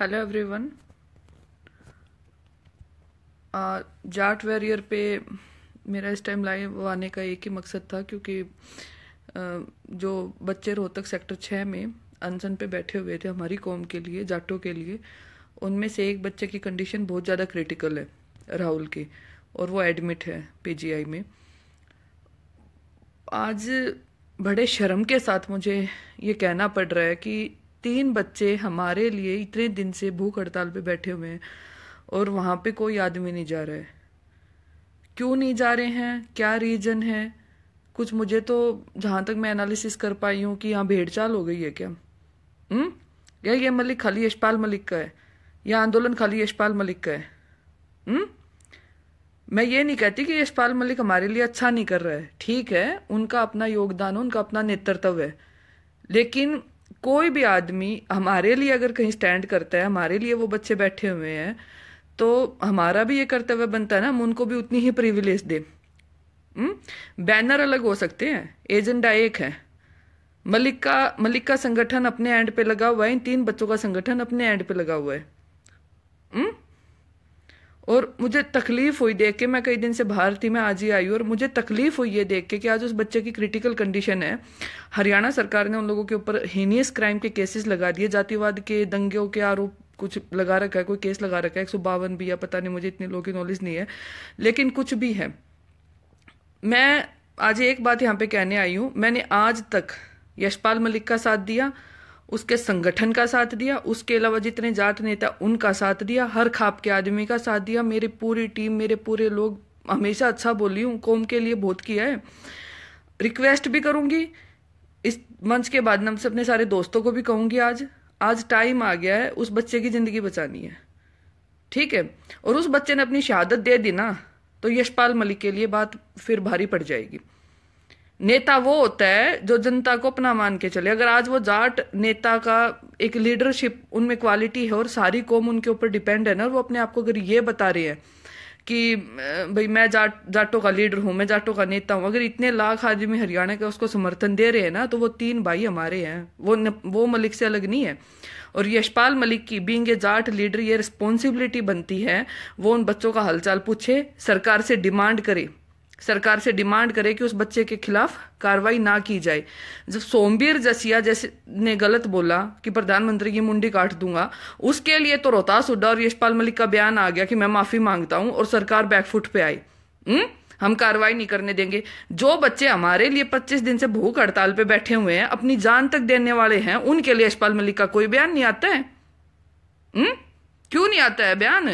Hello everyone Jat barrier पे मेरा इस टाइम लाइव आने का एक ही मकसद था क्योंकि uh, जो बच्चे रोहतक सेक्टर छः में अनसन पे बैठे हुए थे हमारी कॉम के लिए जाटों के लिए उनमें से एक बच्चे की कंडीशन बहुत ज़्यादा क्रिटिकल है राहुल की और वो एडमिट है पीजीआई में आज बड़े शर्म के साथ मुझे ये कहना पड़ रहा है कि तीन बच्चे हमारे लिए इतने दिन से भूख हड़ताल पे बैठे हुए हैं और वहाँ पे कोई आदमी नहीं जा रहा है क्यों नहीं जा रहे हैं क्या रीज़न है कुछ मुझे तो जहाँ तक मैं एनालिसिस कर पाई हूँ कि यहाँ भेड़ चाल हो गई है क्या हम्म या ये मलिक खाली यशपाल मलिक का है यह आंदोलन खाली यशपाल मलिक का है हम्म मैं ये नहीं कहती कि यशपाल मलिक हमारे लिए अच्छा नहीं कर रहा है ठीक है उनका अपना योगदान है उनका अपना नेतृत्व है लेकिन कोई भी आदमी हमारे लिए अगर कहीं स्टैंड करता है हमारे लिए वो बच्चे बैठे हुए हैं तो हमारा भी ये कर्तव्य बनता है ना हम उनको भी उतनी ही प्रिविलेज दें बैनर हम्म? अलग हो सकते हैं एजेंडा एक है मलिक का मलिक का संगठन अपने एंड पे लगा हुआ है इन तीन बच्चों का संगठन अपने एंड पे लगा हुआ है हुँ? हम्म? और मुझे तकलीफ हुई देख के मैं कई दिन से बाहर थी मैं आज ही आई और मुझे तकलीफ हुई ये देख के कि आज उस बच्चे की क्रिटिकल कंडीशन है हरियाणा सरकार ने उन लोगों के ऊपर हीनियस क्राइम के केसेस लगा दिए जातिवाद के दंगों के आरोप कुछ लगा रखा है कोई केस लगा रखा है एक सौ बावन भी या पता नहीं मुझे इतने लोगों की नॉलेज नहीं है लेकिन कुछ भी है मैं आज एक बात यहाँ पे कहने आई हूँ मैंने आज तक यशपाल मलिक का साथ दिया उसके संगठन का साथ दिया उसके अलावा जितने जाट नेता उनका साथ दिया हर खाप के आदमी का साथ दिया मेरी पूरी टीम मेरे पूरे लोग हमेशा अच्छा बोली हूँ कौम के लिए बहुत किया है रिक्वेस्ट भी करूँगी इस मंच के बाद नम से अपने सारे दोस्तों को भी कहूँगी आज आज टाइम आ गया है उस बच्चे की ज़िंदगी बचानी है ठीक है और उस बच्चे ने अपनी शहादत दे दी ना तो यशपाल मलिक के लिए बात फिर भारी पड़ जाएगी नेता वो होता है जो जनता को अपना मान के चले अगर आज वो जाट नेता का एक लीडरशिप उनमें क्वालिटी है और सारी कौम उनके ऊपर डिपेंड है ना और वो अपने आप को अगर ये बता रही है कि भाई मैं जाट जाटों का लीडर हूँ मैं जाटों का नेता हूँ अगर इतने लाख आदमी हरियाणा के उसको समर्थन दे रहे हैं ना तो वो तीन भाई हमारे हैं वो न, वो मलिक से अलग नहीं है और यशपाल मलिक की बींग ए जाट लीडर ये रिस्पॉन्सिबिलिटी बनती है वो उन बच्चों का हालचाल पूछे सरकार से डिमांड करे सरकार से डिमांड करे कि उस बच्चे के खिलाफ कार्रवाई ना की जाए जब सोमबीर जसिया जैसे ने गलत बोला कि प्रधानमंत्री की मुंडी काट दूंगा उसके लिए तो रोहतास हुड्डा और यशपाल मलिक का बयान आ गया कि मैं माफी मांगता हूं और सरकार बैकफुट पे आई हम्म हम कार्रवाई नहीं करने देंगे जो बच्चे हमारे लिए 25 दिन से भूख हड़ताल पे बैठे हुए हैं अपनी जान तक देने वाले हैं उनके लिए यशपाल मलिक का कोई बयान नहीं आता है हम्म क्यों नहीं आता है बयान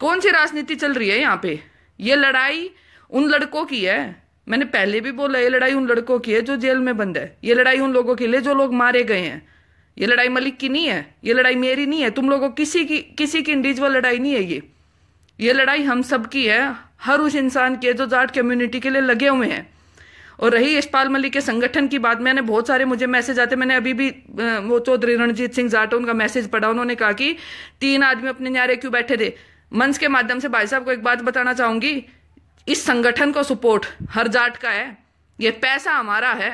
कौन सी राजनीति चल रही है यहाँ पे ये लड़ाई उन लड़कों की है मैंने पहले भी बोला ये लड़ाई उन लड़कों की है जो जेल में बंद है ये लड़ाई उन लोगों के लिए जो लोग मारे गए हैं ये लड़ाई मलिक की नहीं है ये लड़ाई मेरी नहीं है तुम लोगों किसी की किसी की इंडिविजुअल लड़ाई नहीं है ये ये लड़ाई हम सब की है हर उस इंसान की है जो जाट कम्युनिटी के लिए लगे हुए हैं और रही यशपाल मलिक के संगठन की बात मैंने बहुत सारे मुझे मैसेज आते मैंने अभी भी वो चौधरी रणजीत सिंह जाट उनका मैसेज पढ़ा उन्होंने कहा कि तीन आदमी अपने न्यारे क्यों बैठे थे मंच के माध्यम से भाई साहब को एक बात बताना चाहूंगी इस संगठन को सपोर्ट हर जाट का है ये पैसा हमारा है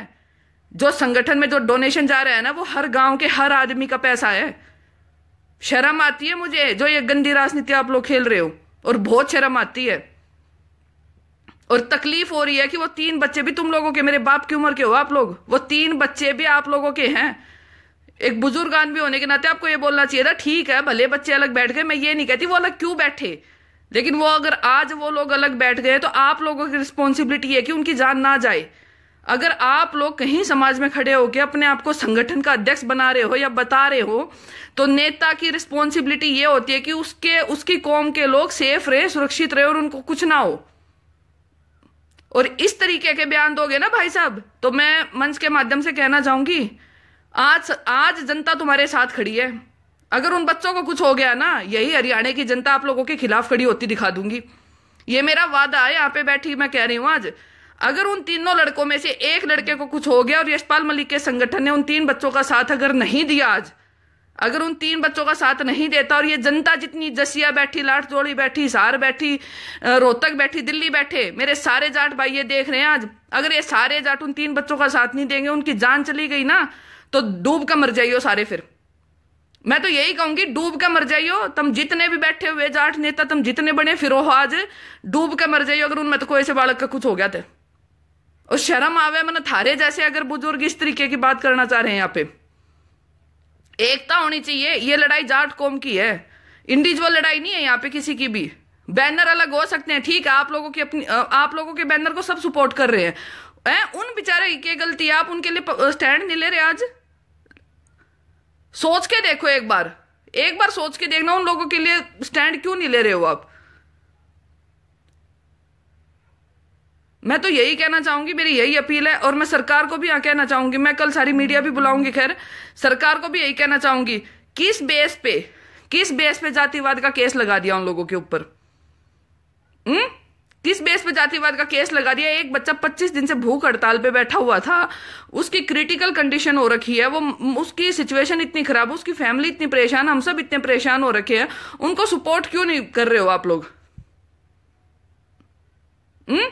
जो संगठन में जो डोनेशन जा रहा है ना वो हर गांव के हर आदमी का पैसा है शर्म आती है मुझे जो ये गंदी राजनीति आप लोग खेल रहे हो और बहुत शर्म आती है और तकलीफ हो रही है कि वो तीन बच्चे भी तुम लोगों के मेरे बाप की उम्र के हो आप लोग वो तीन बच्चे भी आप लोगों के हैं एक बुजुर्ग आदमी होने के नाते आपको ये बोलना चाहिए था ठीक है भले बच्चे अलग बैठ गए मैं ये नहीं कहती वो अलग क्यों बैठे लेकिन वो अगर आज वो लोग अलग बैठ गए तो आप लोगों की रिस्पॉन्सिबिलिटी है कि उनकी जान ना जाए अगर आप लोग कहीं समाज में खड़े होकर अपने आप को संगठन का अध्यक्ष बना रहे हो या बता रहे हो तो नेता की रिस्पॉन्सिबिलिटी ये होती है कि उसके उसकी कौम के लोग सेफ रहे सुरक्षित रहे और उनको कुछ ना हो और इस तरीके के बयान दोगे ना भाई साहब तो मैं मंच के माध्यम से कहना चाहूंगी आज आज जनता तुम्हारे साथ खड़ी है अगर उन बच्चों को कुछ हो गया ना यही हरियाणा की जनता आप लोगों के खिलाफ खड़ी होती दिखा दूंगी ये मेरा वादा है यहाँ पे बैठी मैं कह रही हूँ आज अगर उन तीनों लड़कों में से एक लड़के को कुछ हो गया और यशपाल मलिक के संगठन ने उन तीन बच्चों का साथ अगर नहीं दिया आज अगर उन तीन बच्चों का साथ नहीं देता और ये जनता जितनी जसिया बैठी लाठ जोड़ी बैठी सार बैठी रोहतक बैठी दिल्ली बैठे मेरे सारे जाट भाई ये देख रहे हैं आज अगर ये सारे जाट उन तीन बच्चों का साथ नहीं देंगे उनकी जान चली गई ना तो डूब कर मर जाइयो सारे फिर मैं तो यही कहूंगी डूब के मर जाइयो तुम जितने भी बैठे हुए जाट नेता तुम जितने बने फिर आज डूब के मर जाइयो अगर उनमें तो कोई से बालक का कुछ हो गया थे तो। और शर्म आवे मैंने थारे जैसे अगर बुजुर्ग इस तरीके की बात करना चाह रहे हैं यहाँ पे एकता होनी चाहिए ये लड़ाई जाट कौम की है इंडिविजुअल लड़ाई नहीं है यहाँ पे किसी की भी बैनर अलग हो सकते हैं ठीक है आप लोगों की अपनी आप लोगों के बैनर को सब सपोर्ट कर रहे हैं उन बेचारे की गलती आप उनके लिए स्टैंड नहीं ले रहे आज सोच के देखो एक बार एक बार सोच के देखना उन लोगों के लिए स्टैंड क्यों नहीं ले रहे हो आप मैं तो यही कहना चाहूंगी मेरी यही अपील है और मैं सरकार को भी यहां कहना चाहूंगी मैं कल सारी मीडिया भी बुलाऊंगी खैर सरकार को भी यही कहना चाहूंगी किस बेस पे किस बेस पे जातिवाद का केस लगा दिया उन लोगों के ऊपर हम्म किस बेस पे जातिवाद का केस लगा दिया एक बच्चा 25 दिन से भूख हड़ताल पे बैठा हुआ था उसकी क्रिटिकल कंडीशन हो रखी है वो उसकी सिचुएशन इतनी खराब उसकी फैमिली इतनी परेशान हम सब इतने परेशान हो रखे हैं उनको सपोर्ट क्यों नहीं कर रहे हो आप लोग हम्म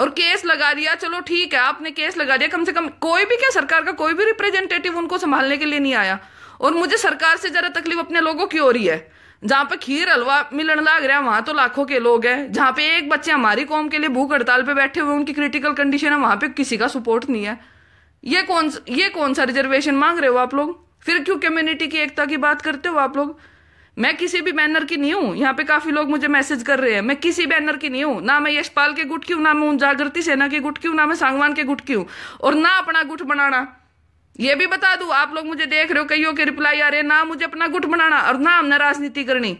और केस लगा दिया चलो ठीक है आपने केस लगा दिया कम से कम कोई भी क्या सरकार का कोई भी रिप्रेजेंटेटिव उनको संभालने के लिए नहीं आया और मुझे सरकार से जरा तकलीफ अपने लोगों की हो रही है जहाँ पे खीर हलवा मिलन लग रहा है वहां तो लाखों के लोग हैं जहाँ पे एक बच्चे हमारी कॉम के लिए भूख हड़ताल पे बैठे हुए उनकी क्रिटिकल कंडीशन है वहां पे किसी का सपोर्ट नहीं है ये कौन ये कौन सा रिजर्वेशन मांग रहे हो आप लोग फिर क्यों कम्युनिटी की एकता की बात करते हो आप लोग मैं किसी भी बैनर की नहीं हूँ यहाँ पे काफी लोग मुझे मैसेज कर रहे हैं मैं किसी बैनर की नहीं हूँ ना मैं यशपाल के गुट की हूँ ना मैं उन जागृति सेना के गुट की हूँ ना मैं सांगवान के गुट की हूँ और ना अपना गुट बनाना ये भी बता दू आप लोग मुझे देख रहे हो कईयों के रिप्लाई आ रहे ना मुझे अपना गुट बनाना और ना हमने राजनीति करनी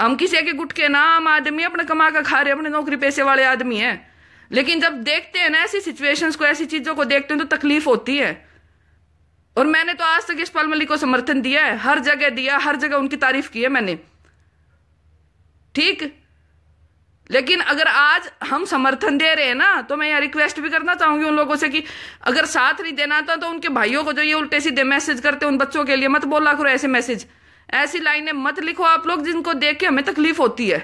हम किसी के गुट के ना हम आदमी अपने कमा का खा रहे अपने नौकरी पैसे वाले आदमी है लेकिन जब देखते हैं ना ऐसी सिचुएशंस को ऐसी चीजों को देखते हैं तो तकलीफ होती है और मैंने तो आज तक यशपाल मलिक को समर्थन दिया है हर जगह दिया हर जगह उनकी तारीफ की है मैंने ठीक लेकिन अगर आज हम समर्थन दे रहे हैं ना तो मैं यहाँ रिक्वेस्ट भी करना चाहूंगी उन लोगों से कि अगर साथ नहीं देना था तो उनके भाइयों को जो ये उल्टे सीधे मैसेज करते उन बच्चों के लिए मत बोला करो ऐसे मैसेज ऐसी लाइनें मत लिखो आप लोग जिनको देख के हमें तकलीफ होती है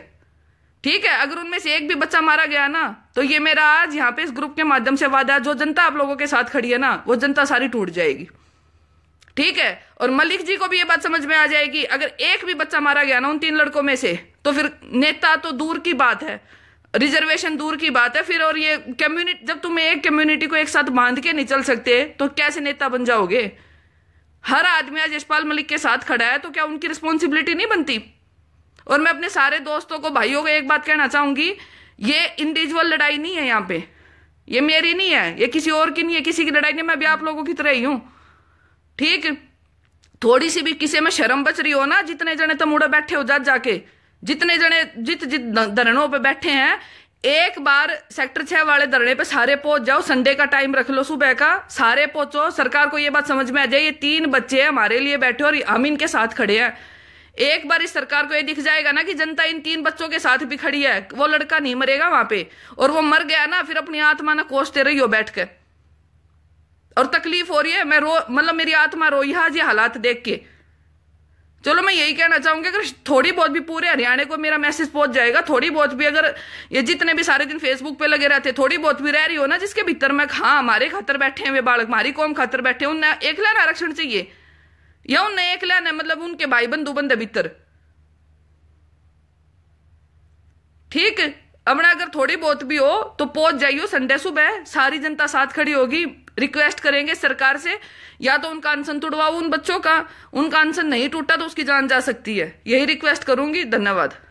ठीक है अगर उनमें से एक भी बच्चा मारा गया ना तो ये मेरा आज यहाँ पे इस ग्रुप के माध्यम से वादा जो जनता आप लोगों के साथ खड़ी है ना वो जनता सारी टूट जाएगी ठीक है और मलिक जी को भी ये बात समझ में आ जाएगी अगर एक भी बच्चा मारा गया ना उन तीन लड़कों में से तो फिर नेता तो दूर की बात है रिजर्वेशन दूर की बात है फिर और ये कम्युनिटी जब तुम एक कम्युनिटी को एक साथ बांध के नहीं चल सकते तो कैसे नेता बन जाओगे हर आदमी आज यशपाल मलिक के साथ खड़ा है तो क्या उनकी रिस्पॉन्सिबिलिटी नहीं बनती और मैं अपने सारे दोस्तों को भाइयों को एक बात कहना चाहूंगी ये इंडिविजुअल लड़ाई नहीं है यहाँ पे ये मेरी नहीं है ये किसी और की नहीं है किसी की लड़ाई नहीं मैं भी आप लोगों की तरह ही हूं ठीक थोड़ी सी भी किसी में शर्म बच रही हो ना जितने जने तो मुड़े बैठे हो जज जाके जितने जने जित जित धरणों पे बैठे हैं एक बार सेक्टर छह वाले धरने पे सारे पहुंच जाओ संडे का टाइम रख लो सुबह का सारे पहुंचो सरकार को ये बात समझ में आ जाए ये तीन बच्चे हैं हमारे लिए बैठे और हम इनके साथ खड़े हैं एक बार इस सरकार को ये दिख जाएगा ना कि जनता इन तीन बच्चों के साथ भी खड़ी है वो लड़का नहीं मरेगा वहां पे और वो मर गया ना फिर अपनी आत्मा ना कोसते रही हो बैठ कर और तकलीफ हो रही है मैं रो मतलब मेरी आत्मा रो यहाज ये हालात देख के चलो मैं यही कहना चाहूंगी अगर थोड़ी बहुत भी पूरे हरियाणा को मेरा मैसेज पहुंच जाएगा थोड़ी बहुत भी अगर ये जितने भी सारे दिन फेसबुक पे लगे रहते थोड़ी बहुत भी रह रही हो ना जिसके भीतर मैं हाँ हमारे खातर बैठे हैं वे बालक हमारी कौम खातर बैठे हैं उन्हें एक लाइन आरक्षण चाहिए या उन्हें एक लाइन है मतलब उनके भाई बंधु बंदे भीतर ठीक अपना अगर थोड़ी बहुत भी हो तो पहुंच जाइयो संडे सुबह सारी जनता साथ खड़ी होगी रिक्वेस्ट करेंगे सरकार से या तो उनका आंसर टूटवाओ उन बच्चों का उनका आंसर नहीं टूटा तो उसकी जान जा सकती है यही रिक्वेस्ट करूंगी धन्यवाद